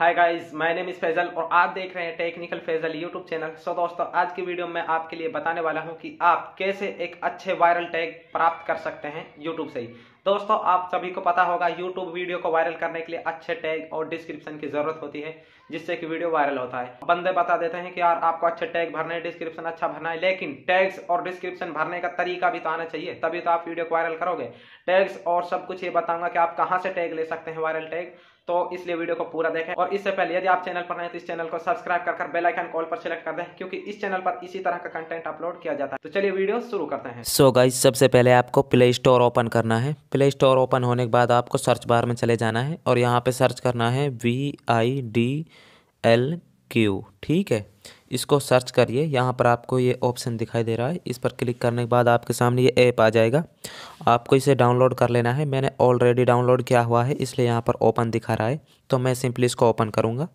hi guys my name is Faisal और आप देख रहे हैं technical Faisal YouTube channel so दोस्तों आज की वीडियो में आपके लिए बताने वाला हूं कि आप कैसे एक अच्छे वायरल टैग प्राप्त कर सकते हैं यूट्यूब से ही दोस्तों आप सभी को पता होगा यूट्यूब वीडियो को वायरल करने के लिए अच्छे टैग और डिस्क्रिप्शन की जरूरत होती है जिससे कि वीडियो वायरल होता है बंदे बता देते हैं कि यार आपको अच्छे टैग भरने हैं डिस्क्रिप्शन अच्छा भरना है लेकिन टैग्स और डिस्क्रिप्शन भरने का तरीका भी तो आना चाहिए तभी तो आप वीडियो को वायरल करोगे टैग्स और सब कुछ ये बताऊंगा कि आप कहाँ से टैग ले सकते हैं वायरल टैग तो इसलिए वीडियो को पूरा देखें और इससे पहले यदि आप चैनल पर नए तो इस चैनल को सब्सक्राइब कर कर बेल आइकन कॉल पर सेलेक्ट कर दें क्योंकि इस चैनल पर इसी तरह का कंटेंट अपलोड किया जाता है तो चलिए वीडियो शुरू करते हैं सो so गाइस सबसे पहले आपको प्ले स्टोर ओपन करना है प्ले स्टोर ओपन होने के बाद आपको सर्च बार में चले जाना है और यहाँ पे सर्च करना है V I D L Q ठीक है इसको सर्च करिए यहाँ पर आपको ये ऑप्शन दिखाई दे रहा है इस पर क्लिक करने के बाद आपके सामने ये ऐप आ जाएगा आपको इसे डाउनलोड कर लेना है मैंने ऑलरेडी डाउनलोड किया हुआ है इसलिए यहाँ पर ओपन दिखा रहा है तो मैं सिंपली इसको ओपन करूँगा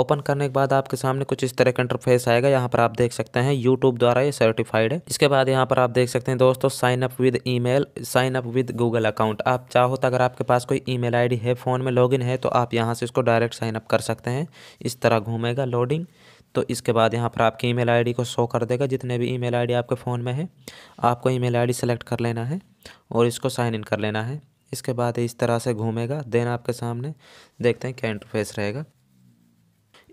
ओपन करने के बाद आपके सामने कुछ इस तरह का इंटरफेस आएगा यहाँ पर आप देख सकते हैं यूट्यूब द्वारा ये सर्टिफाइड है इसके बाद यहाँ पर आप देख सकते हैं दोस्तों sign up with email sign up with Google account आप चाहो तो अगर आपके पास कोई ईमेल आईडी है फ़ोन में लॉगिन है तो आप यहाँ से इसको डायरेक्ट साइनअप कर सकते हैं इस तरह घूमेगा लोडिंग तो इसके बाद यहाँ पर आपकी ईमेल आईडी को शो कर देगा जितने भी ईमेल आईडी आपके फ़ोन में है आपको ईमेल आईडी सेलेक्ट कर लेना है और इसको साइन इन कर लेना है इसके बाद इस तरह से घूमेगा देन आपके सामने देखते हैं क्या इंटरफेस रहेगा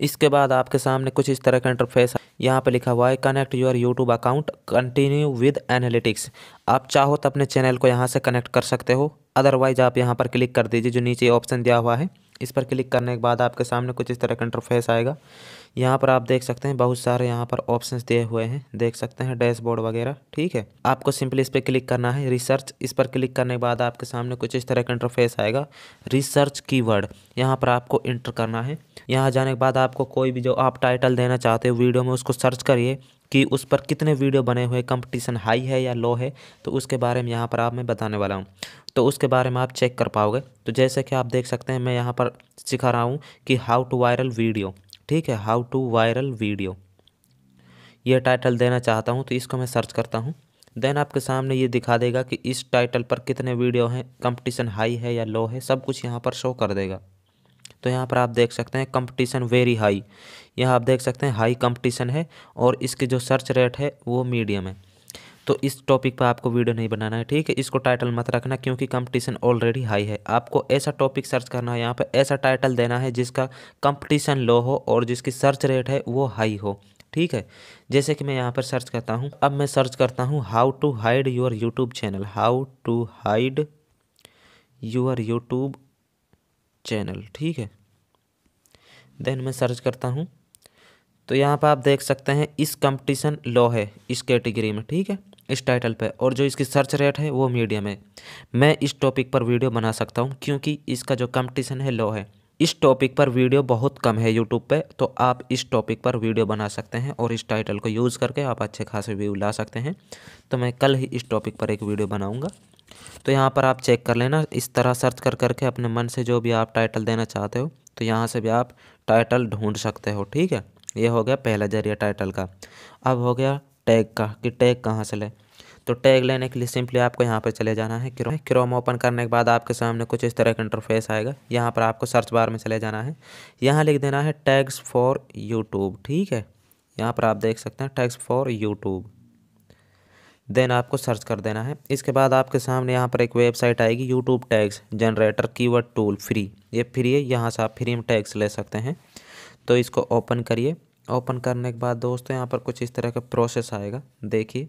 इसके बाद आपके सामने कुछ इस तरह का इंटरफेस यहाँ पे लिखा हुआ है connect your YouTube account continue with analytics आप चाहो तो अपने चैनल को यहाँ से कनेक्ट कर सकते हो अदरवाइज आप यहाँ पर क्लिक कर दीजिए जो नीचे ऑप्शन दिया हुआ है इस पर क्लिक करने के बाद आपके सामने कुछ इस तरह का इंटरफेस आएगा यहाँ पर आप देख सकते हैं बहुत सारे यहाँ पर ऑप्शन दिए हुए हैं देख सकते हैं डैशबोर्ड वगैरह ठीक है आपको सिंपली इस पर क्लिक करना है रिसर्च इस पर क्लिक करने के बाद आपके सामने कुछ इस तरह का इंटरफेस आएगा रिसर्च कीवर्ड यहाँ पर आपको इंटर करना है यहाँ जाने के बाद आपको कोई भी जो आप टाइटल देना चाहते हो वीडियो में उसको सर्च करिए कि उस पर कितने वीडियो बने हुए कंपटीशन हाई है या लो है तो उसके बारे में यहाँ पर आप मैं बताने वाला हूँ तो उसके बारे में आप चेक कर पाओगे तो जैसे कि आप देख सकते हैं मैं यहाँ पर सिखा रहा हूँ कि हाउ टू वायरल वीडियो ठीक है हाउ टू वायरल वीडियो ये टाइटल देना चाहता हूँ तो इसको मैं सर्च करता हूँ देन आपके सामने ये दिखा देगा कि इस टाइटल पर कितने वीडियो हैं कंपटीशन हाई है या लो है सब कुछ यहाँ पर शो कर देगा तो यहाँ पर आप देख सकते हैं कंपटीशन वेरी हाई यहाँ आप देख सकते हैं हाई कंपटीशन है और इसके जो सर्च रेट है वो मीडियम है तो इस टॉपिक पर आपको वीडियो नहीं बनाना है ठीक है इसको टाइटल मत रखना क्योंकि कंपटीशन ऑलरेडी हाई है आपको ऐसा टॉपिक सर्च करना है यहाँ पर ऐसा टाइटल देना है जिसका कंपटीशन लो हो और जिसकी सर्च रेट है वो हाई हो ठीक है जैसे कि मैं यहाँ पर सर्च करता हूँ अब मैं सर्च करता हूँ how to hide your YouTube channel how to hide your YouTube channel ठीक है देन मैं सर्च करता हूँ तो यहाँ पर आप देख सकते हैं इस कंपटीशन लॉ है इस कैटेगरी में ठीक है इस टाइटल पर और जो इसकी सर्च रेट है वो मीडियम है मैं इस टॉपिक पर वीडियो बना सकता हूँ क्योंकि इसका जो कंपटीशन है लो है इस टॉपिक पर वीडियो बहुत कम है यूट्यूब पे तो आप इस टॉपिक पर वीडियो बना सकते हैं और इस टाइटल को यूज़ करके आप अच्छे खासे व्यू ला सकते हैं तो मैं कल ही इस टॉपिक पर एक वीडियो बनाऊँगा तो यहाँ पर आप चेक कर लेना इस तरह सर्च कर करके अपने मन से जो भी आप टाइटल देना चाहते हो तो यहाँ से भी आप टाइटल ढूँढ सकते हो ठीक है ये हो गया पहला जरिया टाइटल का अब हो गया टैग का कि टैग कहाँ से लें तो टैग लेने के लिए सिंपली आपको यहाँ पर चले जाना है क्रोम क्रोम ओपन करने के बाद आपके सामने कुछ इस तरह का इंटरफेस आएगा यहाँ पर आपको सर्च बार में चले जाना है यहाँ लिख देना है टैग्स फॉर यूट्यूब ठीक है यहाँ पर आप देख सकते हैं टैग्स फॉर यूट्यूब देन आपको सर्च कर देना है इसके बाद आपके सामने यहाँ पर एक वेबसाइट आएगी YouTube tags generator keyword tool free ये फ्री है यहाँ से आप फ्री में टैग्स ले सकते हैं तो इसको ओपन करिए ओपन करने के बाद दोस्तों यहाँ पर कुछ इस तरह का प्रोसेस आएगा देखिए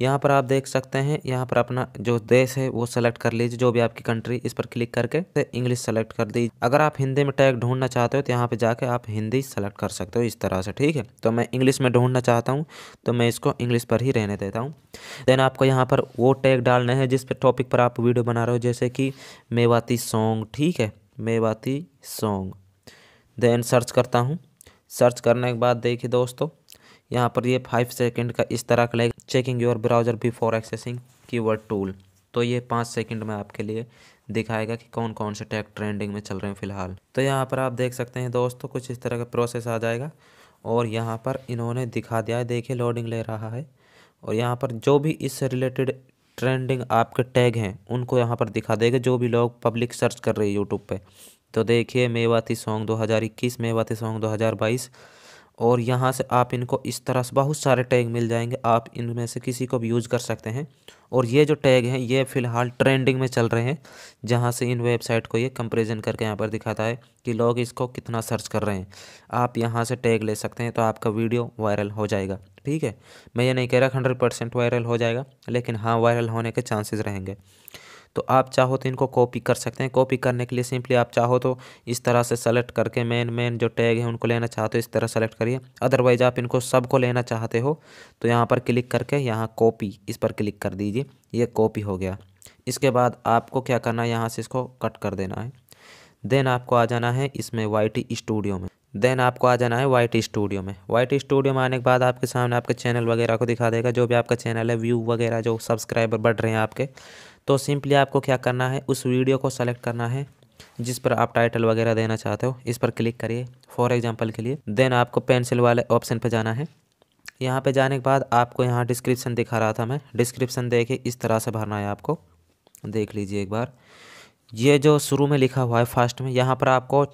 यहाँ पर आप देख सकते हैं यहाँ पर अपना जो देश है वो सेलेक्ट कर लीजिए जो भी आपकी कंट्री इस पर क्लिक करके इंग्लिश सेलेक्ट कर दीजिए अगर आप हिंदी में टैग ढूंढना चाहते हो तो यहाँ पे जाके आप हिंदी सेलेक्ट कर सकते हो इस तरह से ठीक है तो मैं इंग्लिश में ढूंढना चाहता हूँ तो मैं इसको इंग्लिश पर ही रहने देता हूँ देन आपको यहाँ पर वो टैग डालने हैं जिस पर टॉपिक पर आप वीडियो बना रहे हो जैसे कि मेवाती सॉन्ग ठीक है मेवाती सॉन्ग देन सर्च करता हूँ सर्च करने के बाद देखिए दोस्तों यहाँ पर ये फाइव सेकेंड का इस तरह का लेगा checking your browser before accessing keyword tool तो ये पाँच सेकंड में आपके लिए दिखाएगा कि कौन कौन से टैग ट्रेंडिंग में चल रहे हैं फिलहाल तो यहाँ पर आप देख सकते हैं दोस्तों कुछ इस तरह का प्रोसेस आ जाएगा और यहाँ पर इन्होंने दिखा दिया है देखिए लोडिंग ले रहा है और यहाँ पर जो भी इससे रिलेटेड ट्रेंडिंग आपके टैग हैं उनको यहाँ पर दिखा देगा जो भी लोग पब्लिक सर्च कर रहे हैं यूट्यूब पर तो देखिए मेवाती सॉन्ग दो मेवाती सॉन्ग दो और यहाँ से आप इनको इस तरह से बहुत सारे टैग मिल जाएंगे आप इनमें से किसी को भी यूज़ कर सकते हैं और ये जो टैग हैं ये फ़िलहाल ट्रेंडिंग में चल रहे हैं जहाँ से इन वेबसाइट को ये कंपेरिजन करके यहाँ पर दिखाता है कि लोग इसको कितना सर्च कर रहे हैं आप यहाँ से टैग ले सकते हैं तो आपका वीडियो वायरल हो जाएगा ठीक है मैं ये नहीं कह रहा हंड्रेड परसेंट वायरल हो जाएगा लेकिन हाँ वायरल होने के चांसेज़ रहेंगे तो आप चाहो तो इनको कॉपी कर सकते हैं कॉपी करने के लिए सिंपली आप चाहो तो इस तरह से सेलेक्ट करके मेन मेन जो टैग है उनको लेना चाहते हो तो इस तरह सेलेक्ट करिए अदरवाइज आप इनको सबको लेना चाहते हो तो यहाँ पर क्लिक करके यहाँ कॉपी इस पर क्लिक कर दीजिए ये कॉपी हो गया इसके बाद आपको क्या करना है यहाँ से इसको कट कर देना है देन आपको आ जाना है इसमें वाई स्टूडियो में देन आपको आ जाना है वाइट स्टूडियो में वाइट स्टूडियो में आने के बाद आपके सामने आपके चैनल वगैरह को दिखा देगा जो भी आपका चैनल है व्यू वगैरह जो सब्सक्राइबर बढ़ रहे हैं आपके तो सिंपली आपको क्या करना है उस वीडियो को सेलेक्ट करना है जिस पर आप टाइटल वगैरह देना चाहते हो इस पर क्लिक करिए फॉर एग्जांपल के लिए देन आपको पेंसिल वाले ऑप्शन पर जाना है यहाँ पर जाने के बाद आपको यहाँ डिस्क्रिप्शन दिखा रहा था मैं डिस्क्रिप्शन दे इस तरह से भरना है आपको देख लीजिए एक बार ये जो शुरू में लिखा हुआ है फर्स्ट में यहाँ पर आपको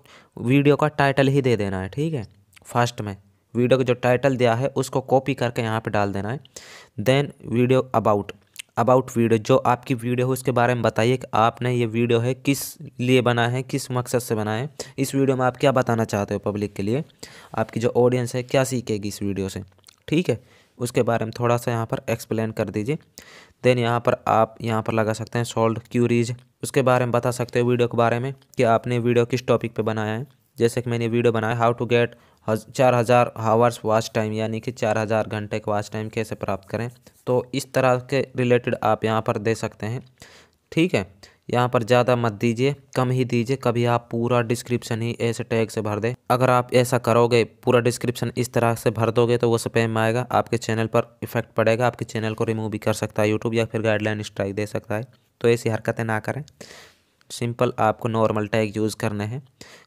वीडियो का टाइटल ही दे देना है ठीक है फास्ट में वीडियो का जो टाइटल दिया है उसको कॉपी करके यहाँ पे डाल देना है then video about about video जो आपकी वीडियो है उसके बारे में बताइए कि आपने ये वीडियो है किस लिए बना है किस मकसद से बनाए हैं इस वीडियो में आप क्या बताना चाहते हो पब्लिक के लिए आपकी जो ऑडियंस है क्या सीखेगी इस वीडियो से ठीक है उसके बारे में थोड़ा सा यहाँ पर एक्सप्लेन कर दीजिए देन यहाँ पर आप यहाँ पर लगा सकते हैं सॉल्ड क्यूरीज उसके बारे में बता सकते हो वीडियो के बारे में कि आपने वीडियो किस टॉपिक पर बनाया है जैसे कि मैंने वीडियो बनाया हाउ टू गेट चार हज़ार हावर्स वाच टाइम यानी कि चार हज़ार घंटे का वाच टाइम कैसे प्राप्त करें तो इस तरह के रिलेटेड आप यहाँ पर दे सकते हैं ठीक है यहाँ पर ज़्यादा मत दीजिए कम ही दीजिए कभी आप पूरा डिस्क्रिप्शन ही ऐसे टैग से भर दें अगर आप ऐसा करोगे पूरा डिस्क्रिप्शन इस तरह से भर दोगे तो वो स्पैम आएगा आपके चैनल पर इफेक्ट पड़ेगा आपके चैनल को रिमूव भी कर सकता है यूट्यूब या फिर गाइडलाइन स्ट्राइक दे सकता है तो ऐसी हरकतें ना करें सिंपल आपको नॉर्मल टैग यूज़ करने हैं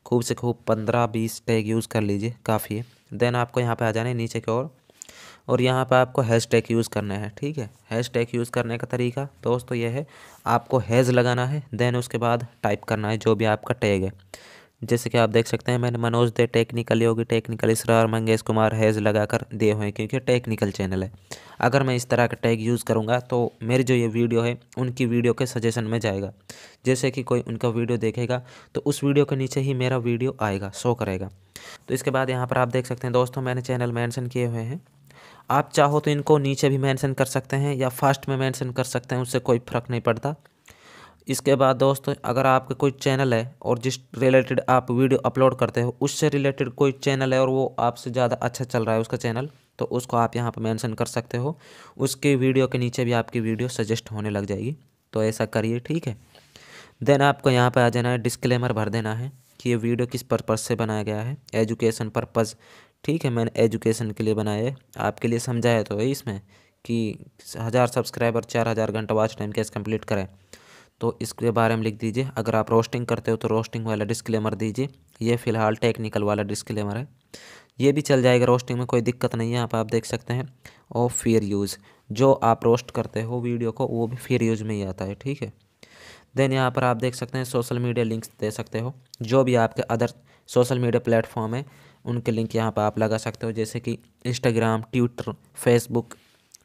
खूब से खूब पंद्रह बीस टैग यूज़ कर लीजिए काफ़ी है देन आपको यहाँ पे आ जाना है नीचे की ओर और यहाँ पे आपको हैश टैग यूज़ करना है ठीक है हैश टैग यूज़ करने का तरीका दोस्तों ये है आपको हैज़ लगाना है देन उसके बाद टाइप करना है जो भी आपका टैग है जैसे कि आप देख सकते हैं मैंने मनोज दे टेक्निकल योगी टेक्निकल इस और मंगेश कुमार हैज़ लगाकर दिए हुए हैं क्योंकि टेक्निकल चैनल है अगर मैं इस तरह का टैग यूज़ करूँगा तो मेरी जो ये वीडियो है उनकी वीडियो के सजेशन में जाएगा जैसे कि कोई उनका वीडियो देखेगा तो उस वीडियो के नीचे ही मेरा वीडियो आएगा शो करेगा तो इसके बाद यहाँ पर आप देख सकते हैं दोस्तों मैंने चैनल मैंसन किए हुए हैं आप चाहो तो इनको नीचे भी मेंशन कर सकते हैं या फास्ट में मेंशन कर सकते हैं उससे कोई फ़र्क नहीं पड़ता इसके बाद दोस्तों अगर आपका कोई चैनल है और जिस रिलेटेड आप वीडियो अपलोड करते हो उससे रिलेटेड कोई चैनल है और वो आपसे ज़्यादा अच्छा चल रहा है उसका चैनल तो उसको आप यहाँ पर मेंशन कर सकते हो उसके वीडियो के नीचे भी आपकी वीडियो सजेस्ट होने लग जाएगी तो ऐसा करिए ठीक है देन आपको यहाँ पर आ जाना है डिस्क्लेमर भर देना है कि ये वीडियो किस पर्पज़ से बनाया गया है एजुकेशन पर्पज़ ठीक है मैंने एजुकेशन के लिए बनाया है आपके लिए समझाया तो है इसमें कि हज़ार सब्सक्राइबर चार हज़ार घंटा वॉच टाइम कैसे कंप्लीट करें तो इसके बारे में लिख दीजिए अगर आप रोस्टिंग करते हो तो रोस्टिंग वाला डिस्क्लेमर दीजिए ये फ़िलहाल टेक्निकल वाला डिस्क्लेमर है ये भी चल जाएगा रोस्टिंग में कोई दिक्कत नहीं है आप आप देख सकते हैं और फिर यूज़ जो आप रोस्ट करते हो वीडियो को वो भी फिर यूज़ में ही आता है ठीक है देन यहाँ पर आप देख सकते हैं सोशल मीडिया लिंक्स दे सकते हो जो भी आपके अदर सोशल मीडिया प्लेटफॉर्म है उनके लिंक यहाँ पर आप लगा सकते हो जैसे कि इंस्टाग्राम ट्विटर फेसबुक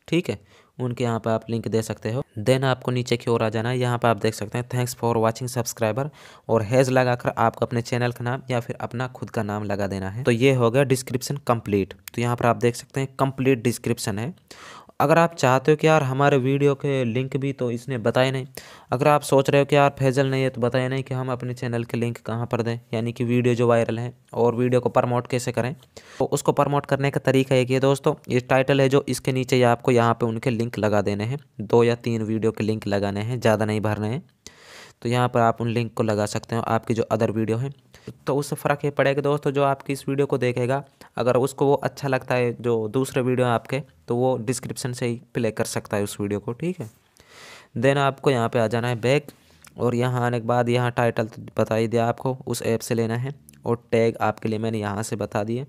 ठीक है उनके यहाँ पर आप लिंक दे सकते हो देन आपको नीचे की ओर आ जाना है यहाँ पर आप देख सकते हैं थैंक्स फॉर वॉचिंग सब्सक्राइबर और हैज़ लगाकर आपको अपने चैनल का नाम या फिर अपना खुद का नाम लगा देना है तो ये हो गया डिस्क्रिप्शन कम्प्लीट तो यहाँ पर आप देख सकते हैं कम्प्लीट डिस्क्रिप्शन है अगर आप चाहते हो कि यार हमारे वीडियो के लिंक भी तो इसने बताए नहीं अगर आप सोच रहे हो कि यार फैजल नहीं है तो बताए नहीं कि हम अपने चैनल के लिंक कहाँ पर दें यानी कि वीडियो जो वायरल है और वीडियो को प्रमोट कैसे करें तो उसको प्रमोट करने का तरीका एक है दोस्तों ये टाइटल है जो इसके नीचे आपको यहाँ पर उनके लिंक लगा देने हैं दो या तीन वीडियो के लिंक लगाने हैं ज़्यादा नहीं भरने हैं तो यहाँ पर आप उन लिंक को लगा सकते हो आपकी जो अदर वीडियो है तो उससे फ़र्क ये पड़ेगा दोस्तों जो आपकी इस वीडियो को देखेगा अगर उसको वो अच्छा लगता है जो दूसरे वीडियो हैं आपके तो वो डिस्क्रिप्शन से ही प्ले कर सकता है उस वीडियो को ठीक है देन आपको यहाँ पर आ जाना है बैग और यहाँ आने के बाद यहाँ टाइटल तो बता ही दिया आपको उस ऐप से लेना है और टैग आपके लिए मैंने यहाँ से बता दिए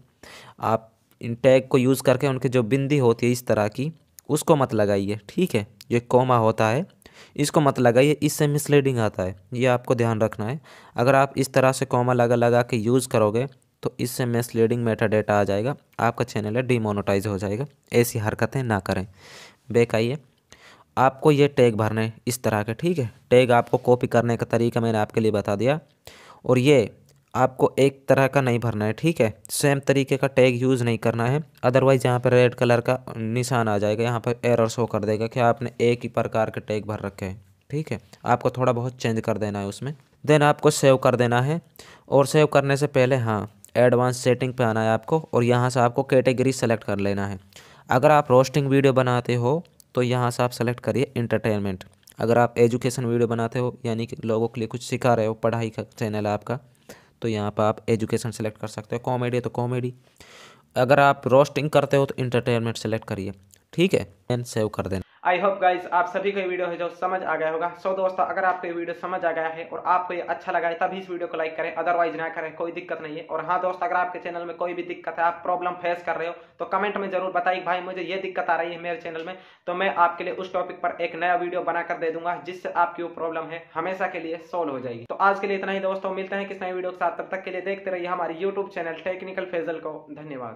आप इन टैग को यूज़ करके उनकी जो बिंदी होती है इस तरह की उसको मत लगाइए ठीक है ये कोमा होता है इसको मत लगाइए इससे मिसलीडिंग आता है ये आपको ध्यान रखना है अगर आप इस तरह से कॉमा लगा लगा के यूज़ करोगे तो इससे मिसलीडिंग मेटा डेटा आ जाएगा आपका चैनल है डिमोनोटाइज हो जाएगा ऐसी हरकतें ना करें बेकाइए आपको ये टैग भरने इस तरह के ठीक है टैग आपको कॉपी करने का तरीका मैंने आपके लिए बता दिया और ये आपको एक तरह का नहीं भरना है ठीक है सेम तरीके का टैग यूज़ नहीं करना है अदरवाइज़ यहाँ पर रेड कलर का निशान आ जाएगा यहाँ पर एरर शो कर देगा कि आपने एक ही प्रकार के टैग भर रखे हैं ठीक है आपको थोड़ा बहुत चेंज कर देना है उसमें देन आपको सेव कर देना है और सेव करने से पहले हाँ एडवांस सेटिंग पर आना है आपको और यहाँ से आपको कैटेगरी सेलेक्ट कर लेना है अगर आप रोस्टिंग वीडियो बनाते हो तो यहाँ से आप सेलेक्ट करिए इंटरटेनमेंट अगर आप एजुकेशन वीडियो बनाते हो यानी कि लोगों के लिए कुछ सिखा रहे हो पढ़ाई का चैनल आपका तो यहाँ पर आप एजुकेशन सेलेक्ट कर सकते हो कॉमेडी तो कॉमेडी अगर आप रोस्टिंग करते हो तो इंटरटेनमेंट सेलेक्ट करिए ठीक है एंड सेव कर देना आई होप गाइज आप सभी को ये वीडियो है जो समझ आ गया होगा सो so, दोस्तों अगर आपको ये वीडियो समझ आ गया है और आपको ये अच्छा लगा है तभी इस वीडियो को लाइक करें अदरवाइज ना करें कोई दिक्कत नहीं है और हाँ दोस्त अगर आपके चैनल में कोई भी दिक्कत है आप प्रॉब्लम फेस कर रहे हो तो कमेंट में जरूर बताइए भाई मुझे ये दिक्कत आ रही है मेरे चैनल में तो मैं आपके लिए उस टॉपिक पर एक नया वीडियो बनाकर दे दूंगा जिससे आपकी वो प्रॉब्लम है हमेशा के लिए सोल्व हो जाएगी तो आज के लिए इतना ही दोस्तों मिलते हैं किस नए वीडियो के साथ तब तक के लिए देखते रहिए हमारे यूट्यूब चैनल टेक्निकल फेजल को धन्यवाद